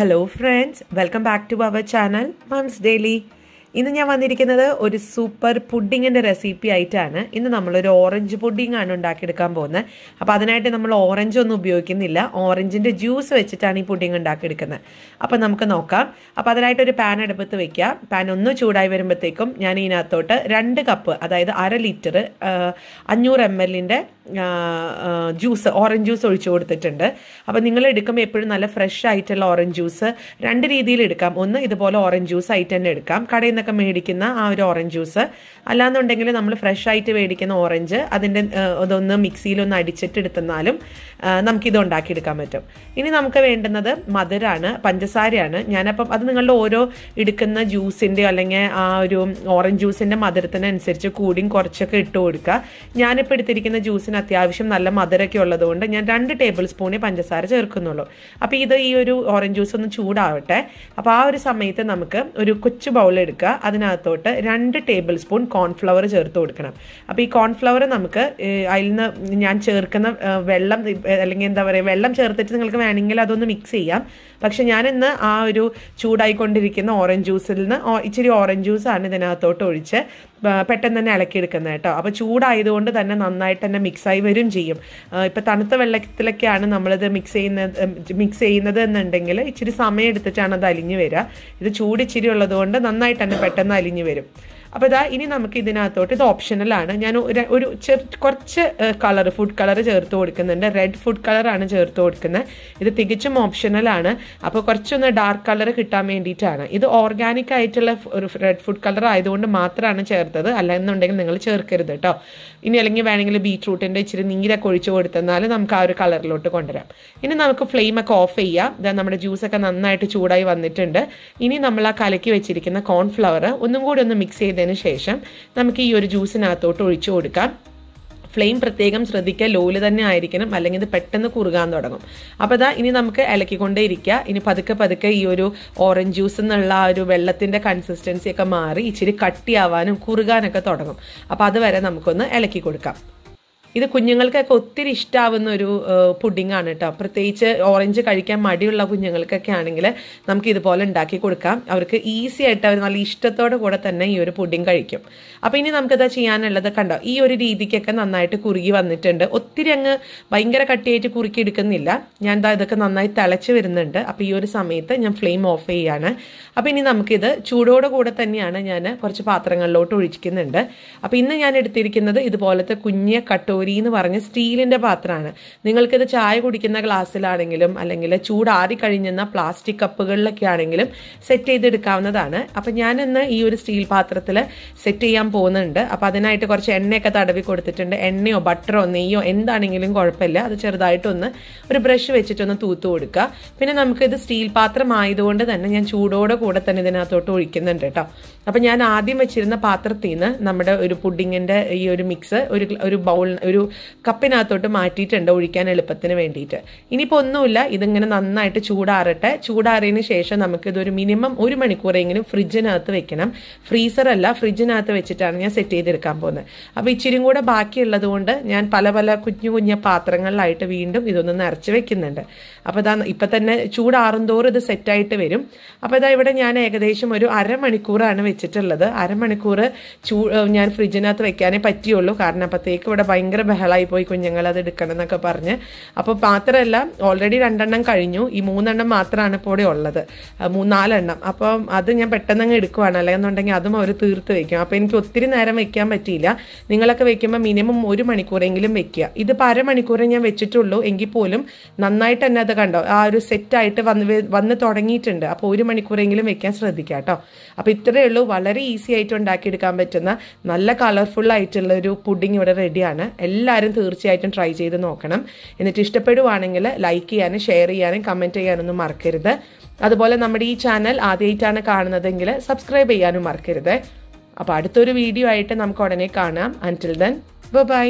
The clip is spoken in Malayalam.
hello friends welcome back to our channel mums daily ഇന്ന് ഞാൻ വന്നിരിക്കുന്നത് ഒരു സൂപ്പർ പുഡിങ്ങിൻ്റെ റെസിപ്പി ആയിട്ടാണ് ഇന്ന് നമ്മളൊരു ഓറഞ്ച് പുഡിംഗ് ആണ് ഉണ്ടാക്കിയെടുക്കാൻ പോകുന്നത് അപ്പോൾ അതിനായിട്ട് നമ്മൾ ഓറഞ്ച് ഒന്നും ഉപയോഗിക്കുന്നില്ല ഓറഞ്ചിൻ്റെ ജ്യൂസ് വെച്ചിട്ടാണ് ഈ പുഡിങ് ഉണ്ടാക്കിയെടുക്കുന്നത് അപ്പോൾ നമുക്ക് നോക്കാം അപ്പോൾ അതിനായിട്ട് ഒരു പാൻ എടുപ്പത്ത് വയ്ക്കാം പാൻ ഒന്ന് ചൂടായി വരുമ്പോഴത്തേക്കും ഞാൻ ഇതിനകത്തോട്ട് രണ്ട് കപ്പ് അതായത് അര ലിറ്റർ അഞ്ഞൂറ് എം എല്ലിൻ്റെ ജ്യൂസ് ഓറഞ്ച് ജ്യൂസ് ഒഴിച്ചു കൊടുത്തിട്ടുണ്ട് അപ്പം നിങ്ങൾ എടുക്കുമ്പോൾ എപ്പോഴും നല്ല ഫ്രഷ് ആയിട്ടുള്ള ഓറഞ്ച് ജ്യൂസ് രണ്ട് രീതിയിൽ എടുക്കാം ഒന്ന് ഇതുപോലെ ഓറഞ്ച് ജ്യൂസ് ആയിട്ട് തന്നെ എടുക്കാം കടയിൽ നിന്നൊക്കെ മേടിക്കുന്ന ആ ഒരു ഓറഞ്ച് ജ്യൂസ് അല്ലാന്നുണ്ടെങ്കിൽ നമ്മൾ ഫ്രഷ് ആയിട്ട് മേടിക്കുന്ന ഓറഞ്ച് അതിൻ്റെ ഇതൊന്ന് മിക്സിയിലൊന്ന് അടിച്ചിട്ട് എടുത്തെന്നാലും നമുക്കിത് ഉണ്ടാക്കിയെടുക്കാൻ പറ്റും ഇനി നമുക്ക് വേണ്ടുന്നത് മധുരാണ് പഞ്ചസാരയാണ് ഞാനപ്പം അത് നിങ്ങളുടെ ഓരോ എടുക്കുന്ന ജ്യൂസിൻ്റെ അല്ലെങ്കിൽ ആ ഒരു ഓറഞ്ച് ജ്യൂസിൻ്റെ മധുരത്തിനനുസരിച്ച് കൂടിയും കുറച്ചൊക്കെ ഇട്ട് കൊടുക്കുക ഞാനിപ്പോൾ എടുത്തിരിക്കുന്ന ജ്യൂസിന് അത്യാവശ്യം നല്ല മധുരമൊക്കെ ഉള്ളതുകൊണ്ട് ഞാൻ രണ്ട് ടേബിൾ സ്പൂണേ പഞ്ചസാര ചേർക്കുന്നുള്ളൂ അപ്പോൾ ഇത് ഈ ഒരു ഓറഞ്ച് ജ്യൂസ് ഒന്ന് ചൂടാവട്ടെ അപ്പോൾ ആ ഒരു സമയത്ത് നമുക്ക് ഒരു കൊച്ചു ബൗൾ എടുക്കുക അതിനകത്തോട്ട് രണ്ട് ടേബിൾ സ്പൂൺ കോൺഫ്ലവർ ചേർത്ത് കൊടുക്കണം അപ്പോൾ ഈ കോൺഫ്ലവർ നമുക്ക് അതിൽ നിന്ന് ഞാൻ ചേർക്കുന്ന വെള്ളം അല്ലെങ്കിൽ എന്താ പറയുക വെള്ളം ചേർത്തിട്ട് നിങ്ങൾക്ക് വേണമെങ്കിൽ അതൊന്ന് മിക്സ് ചെയ്യാം പക്ഷെ ഞാൻ ഇന്ന് ആ ഒരു ചൂടായിക്കൊണ്ടിരിക്കുന്ന ഓറഞ്ച് ജ്യൂസിൽ നിന്ന് ഇച്ചിരി ഓറഞ്ച് ജ്യൂസാണ് ഇതിനകത്തോട്ട് ഒഴിച്ച് പെട്ടെന്ന് തന്നെ ഇളക്കിയെടുക്കുന്നത് കേട്ടോ അപ്പോൾ ചൂടായതുകൊണ്ട് തന്നെ നന്നായിട്ട് തന്നെ മിക്സായി വരും ചെയ്യും ഇപ്പോൾ തണുത്ത വെള്ളത്തിലൊക്കെയാണ് നമ്മളിത് മിക്സ് ചെയ്യുന്നത് മിക്സ് ചെയ്യുന്നത് എന്നുണ്ടെങ്കിൽ ഇച്ചിരി സമയം എടുത്തിട്ടാണ് അത് അലിഞ്ഞു വരിക ഇത് ചൂടിച്ചിരി ഉള്ളതുകൊണ്ട് നന്നായിട്ട് തന്നെ പെട്ടെന്ന് അലിഞ്ഞു വരും അപ്പോൾ ഇതാ ഇനി നമുക്ക് ഇതിനകത്തോട്ട് ഇത് ഓപ്ഷണലാണ് ഞാൻ ഒരു കുറച്ച് കളർ ഫുഡ് കളർ ചേർത്ത് കൊടുക്കുന്നുണ്ട് റെഡ് ഫുഡ് കളറാണ് ചേർത്ത് കൊടുക്കുന്നത് ഇത് തികച്ചും ഓപ്ഷണലാണ് അപ്പോൾ കുറച്ചൊന്ന് ഡാർക്ക് കളർ കിട്ടാൻ വേണ്ടിയിട്ടാണ് ഇത് ഓർഗാനിക് ആയിട്ടുള്ള ഒരു റെഡ് ഫുഡ് കളർ ആയതുകൊണ്ട് മാത്രമാണ് ചേർത്തത് എന്നുണ്ടെങ്കിൽ നിങ്ങൾ ചേർക്കരുത് കേട്ടോ ഇനി അല്ലെങ്കിൽ വേണമെങ്കിൽ ബീറ്റ്റൂട്ടിൻ്റെ ഇച്ചിരി നീരൊക്കെ ഒഴിച്ച് കൊടുത്തെന്നാൽ നമുക്ക് ആ ഒരു കളറിലോട്ട് കൊണ്ടുവരാം ഇനി നമുക്ക് ഫ്ലെയിമൊക്കെ ഓഫ് ചെയ്യാം ഇതാ നമ്മുടെ ജ്യൂസൊക്കെ നന്നായിട്ട് ചൂടായി വന്നിട്ടുണ്ട് ഇനി നമ്മൾ ആ കലക്കി വെച്ചിരിക്കുന്ന കോൺഫ്ലവർ ഒന്നും കൂടി ഒന്ന് മിക്സ് ചെയ്ത് ചെയ്തതിന് ശേഷം നമുക്ക് ഈ ഒരു ജ്യൂസിനകത്തോട്ട് ഒഴിച്ചു കൊടുക്കാം ഫ്ലെയിം പ്രത്യേകം ശ്രദ്ധിക്കുക ലോയിൽ തന്നെ ആയിരിക്കണം അല്ലെങ്കിൽ ഇത് പെട്ടെന്ന് കുറുകാൻ തുടങ്ങും അപ്പോൾ അതാ ഇനി നമുക്ക് ഇളക്കിക്കൊണ്ടേ ഇരിക്കുക ഇനി പതുക്കെ പതുക്കെ ഈ ഒരു ഓറഞ്ച് ജ്യൂസ് എന്നുള്ള ആ ഒരു വെള്ളത്തിൻ്റെ കൺസിസ്റ്റൻസിയൊക്കെ മാറി ഇച്ചിരി കട്ടിയാവാനും കുറുകാനൊക്കെ തുടങ്ങും അപ്പോൾ അതുവരെ നമുക്കൊന്ന് ഇളക്കി കൊടുക്കാം ഇത് കുഞ്ഞുങ്ങൾക്കൊക്കെ ഒത്തിരി ഇഷ്ടമാവുന്ന ഒരു ആണ് കേട്ടോ പ്രത്യേകിച്ച് ഓറഞ്ച് കഴിക്കാൻ മടിയുള്ള കുഞ്ഞുങ്ങൾക്കൊക്കെ ആണെങ്കിൽ നമുക്ക് ഇതുപോലെ ഉണ്ടാക്കി കൊടുക്കാം അവർക്ക് ഈസി ആയിട്ട് അവർ നല്ല ഇഷ്ടത്തോടെ കൂടെ തന്നെ ഈ ഒരു പുഡിങ് കഴിക്കും അപ്പോൾ ഇനി നമുക്കിതാ ചെയ്യാനുള്ളത് കണ്ടോ ഈ ഒരു രീതിക്കൊക്കെ നന്നായിട്ട് കുറുകി വന്നിട്ടുണ്ട് ഒത്തിരി അങ്ങ് ഭയങ്കര കട്ടിയായിട്ട് കുറുക്കി എടുക്കുന്നില്ല ഞാൻ എന്താ ഇതൊക്കെ നന്നായി തിളച്ച് വരുന്നുണ്ട് അപ്പോൾ ഈ ഒരു സമയത്ത് ഞാൻ ഫ്ലെയിം ഓഫ് ചെയ്യാണ് അപ്പോൾ ഇനി നമുക്കിത് ചൂടോടെ കൂടെ തന്നെയാണ് ഞാൻ കുറച്ച് പാത്രങ്ങളിലോട്ട് ഒഴിക്കുന്നുണ്ട് അപ്പോൾ ഇന്ന് ഞാൻ എടുത്തിരിക്കുന്നത് ഇതുപോലത്തെ കുഞ്ഞ് കട്ടൂർ കലോരി എന്ന് പറഞ്ഞ സ്റ്റീലിന്റെ പാത്രമാണ് നിങ്ങൾക്കിത് ചായ കുടിക്കുന്ന ഗ്ലാസ്സിലാണെങ്കിലും അല്ലെങ്കിൽ ചൂടാറി കഴിഞ്ഞെന്ന പ്ലാസ്റ്റിക് കപ്പുകളിലൊക്കെ ആണെങ്കിലും സെറ്റ് ചെയ്തെടുക്കാവുന്നതാണ് അപ്പം ഞാൻ ഇന്ന് ഈ ഒരു സ്റ്റീൽ പാത്രത്തിൽ സെറ്റ് ചെയ്യാൻ പോകുന്നുണ്ട് അപ്പം അതിനായിട്ട് കുറച്ച് എണ്ണയൊക്കെ തടവി കൊടുത്തിട്ടുണ്ട് എണ്ണയോ ബട്ടറോ നെയ്യോ എന്താണെങ്കിലും കുഴപ്പമില്ല അത് ചെറുതായിട്ടൊന്ന് ഒരു ബ്രഷ് വെച്ചിട്ടൊന്ന് തൂത്ത് കൊടുക്കുക പിന്നെ നമുക്കിത് സ്റ്റീൽ പാത്രം ആയതുകൊണ്ട് തന്നെ ഞാൻ ചൂടോടെ കൂടെ തന്നെ ഇതിനകത്തോട്ട് ഒഴിക്കുന്നുണ്ട് കേട്ടോ അപ്പം ഞാൻ ആദ്യം വെച്ചിരുന്ന പാത്രത്തിൽ നിന്ന് നമ്മുടെ ഒരു പുഡിങ്ങിൻ്റെ ഈ ഒരു മിക്സ് ഒരു ഒരു ബൗൾ ഒരു കപ്പിനകത്തോട്ട് മാറ്റിയിട്ടുണ്ട് ഒഴിക്കാൻ എളുപ്പത്തിന് വേണ്ടിയിട്ട് ഇനിയിപ്പോൾ ഒന്നുമില്ല ഇതിങ്ങനെ നന്നായിട്ട് ചൂടാറട്ടെ ചൂടാറിയതിന് ശേഷം നമുക്കിതൊരു മിനിമം ഒരു മണിക്കൂറെങ്കിലും ഫ്രിഡ്ജിനകത്ത് വെക്കണം ഫ്രീസറല്ല ഫ്രിഡ്ജിനകത്ത് വെച്ചിട്ടാണ് ഞാൻ സെറ്റ് ചെയ്തെടുക്കാൻ പോകുന്നത് അപ്പോൾ ഇച്ചിരിയും കൂടെ ബാക്കിയുള്ളത് കൊണ്ട് ഞാൻ പല പല കുഞ്ഞു കുഞ്ഞു പാത്രങ്ങളിലായിട്ട് വീണ്ടും ഇതൊന്ന് നിറച്ച് വെക്കുന്നുണ്ട് അപ്പോൾ ഇതാ ഇപ്പം തന്നെ ചൂടാറും തോറും ഇത് സെറ്റായിട്ട് വരും അപ്പോൾ ഇതാ ഇവിടെ ഞാൻ ഏകദേശം ഒരു അരമണിക്കൂറാണ് വെച്ചിട്ടുള്ളത് അരമണിക്കൂർ ചൂ ഞാൻ ഫ്രിഡ്ജിനകത്ത് വെക്കാനേ പറ്റിയുള്ളൂ കാരണം അപ്പോഴത്തേക്ക് ഇവിടെ ഭയങ്കര ഭയങ്കര ബഹളമായി പോയി കുഞ്ഞുങ്ങൾ അത് എടുക്കണം എന്നൊക്കെ പറഞ്ഞ് അപ്പോൾ പാത്രമെല്ലാം ഓൾറെഡി രണ്ടെണ്ണം കഴിഞ്ഞു ഈ മൂന്നെണ്ണം മാത്രമാണ് ഇപ്പോൾ ഇവിടെ ഉള്ളത് നാലെണ്ണം അപ്പോൾ അത് ഞാൻ പെട്ടെന്ന് അങ്ങ് എടുക്കുവാണ് അല്ലെന്നുണ്ടെങ്കിൽ അതും അവർ തീർത്ത് വെക്കും അപ്പോൾ എനിക്ക് ഒത്തിരി നേരം വെക്കാൻ പറ്റിയില്ല നിങ്ങളൊക്കെ വെക്കുമ്പോൾ മിനിമം ഒരു മണിക്കൂറെങ്കിലും വെക്കുക ഇത് ഇപ്പോൾ അരമണിക്കൂറേ ഞാൻ വെച്ചിട്ടുള്ളൂ എങ്കിൽ പോലും നന്നായിട്ട് തന്നെ അത് കണ്ടോ ആ ഒരു സെറ്റായിട്ട് വന്ന് വന്ന് തുടങ്ങിയിട്ടുണ്ട് അപ്പോൾ ഒരു മണിക്കൂറെങ്കിലും വെക്കാൻ ശ്രദ്ധിക്കുക കേട്ടോ അപ്പോൾ ഇത്രയേ ഉള്ളൂ വളരെ ഈസി ആയിട്ട് ഉണ്ടാക്കിയെടുക്കാൻ പറ്റുന്ന നല്ല കളർഫുൾ ആയിട്ടുള്ള ഒരു പുഡിംഗ് ഇവിടെ റെഡിയാണ് എല്ലാവരും തീർച്ചയായിട്ടും ട്രൈ ചെയ്ത് നോക്കണം എന്നിട്ട് ഇഷ്ടപ്പെടുവാണെങ്കിൽ ലൈക്ക് ചെയ്യാനും ഷെയർ ചെയ്യാനും കമൻറ്റ് ചെയ്യാനൊന്നും മറക്കരുത് അതുപോലെ നമ്മുടെ ഈ ചാനൽ ആദ്യമായിട്ടാണ് കാണുന്നതെങ്കിൽ സബ്സ്ക്രൈബ് ചെയ്യാനും മറക്കരുത് അപ്പോൾ അടുത്തൊരു വീഡിയോ ആയിട്ട് നമുക്ക് ഉടനെ കാണാം അൻറ്റിൽ ദെൻ ബൈ